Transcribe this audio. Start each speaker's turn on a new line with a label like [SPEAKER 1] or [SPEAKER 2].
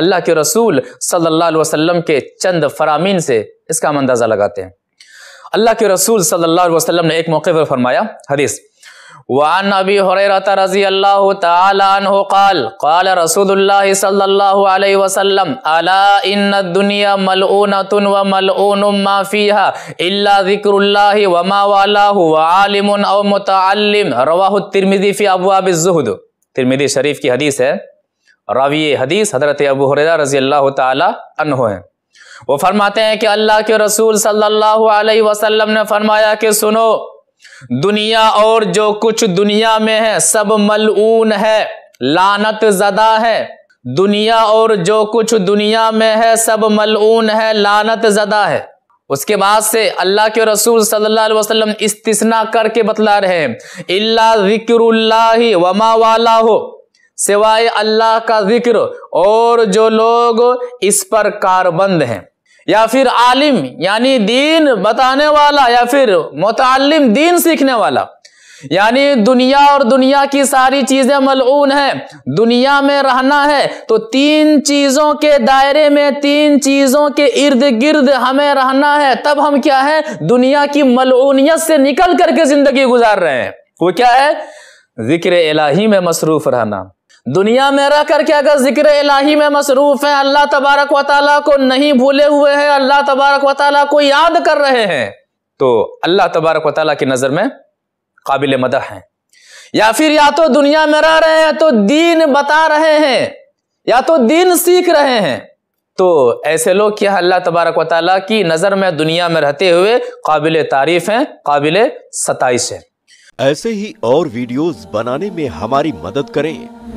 [SPEAKER 1] अल्लाह के रसूल सल्लल्लाहु अलैहि वसल्लम के चंद फरामीन से इसका हम अंदाज़ा लगाते हैं अल्लाह के रसूल सल्लल्लाहु अलैहि वसल्लम ने एक मौके पर फरमाया हदीस وعن ابي هريره رضي الله تعالى عنه قال قال رسول الله صلى الله عليه وسلم الا ان الدنيا ملعونه وملعون ما فيها الا ذكر الله وما والاه وعالم او متعلم رواه الترمذي في ابواب الزهد ترمذي شریف کی حدیث ہے रावी हदीस हजरत अबू हुररा रजी अल्लाह तन हैं वो फरमाते हैं कि अल्लाह के रसूल सल्लल्लाहु अलैहि वसल्लम ने फरमाया कि सुनो दुनिया और जो कुछ दुनिया में है सब मलऊन है लानत जदा है दुनिया और जो कुछ दुनिया में है सब मलऊन है लानत जदा है उसके बाद से अल्लाह के रसूल सल्लल्लाहु अलैहि वसल्लम इस्तिस्ना करके बतला रहे हैं इल्ला जिक्रुल्लाह वमा वाला हो सिवाय अल्लाह का जिक्र और जो लोग इस पर कारबंद हैं या फिर आलिम यानी दीन बताने वाला या फिर मुतालिम दीन सीखने वाला यानी दुनिया और दुनिया की सारी चीजें मलून है दुनिया में रहना है तो तीन चीजों के दायरे में तीन चीजों के इर्द गिर्द हमें रहना है तब हम क्या है दुनिया की मलूनियत से निकल करके जिंदगी गुजार रहे हैं वो क्या है जिक्र इलाही में मसरूफ रहना दुनिया में रह करके अगर जिक्र इलाही में मसरूफ है अल्लाह तबारक व को नहीं भूले हुए हैं अल्लाह तबारक व को याद कर रहे हैं तो अल्लाह तबारक व की नज़र में काबिल मदह है या फिर या तो दुनिया में रह रहे हैं तो दीन बता रहे हैं या तो दीन सीख रहे हैं तो ऐसे लोग क्या अल्लाह तबारक व की नज़र में दुनिया में रहते हुए काबिल तारीफ़ है काबिल सताइश है ऐसे ही और वीडियोस बनाने में हमारी मदद करें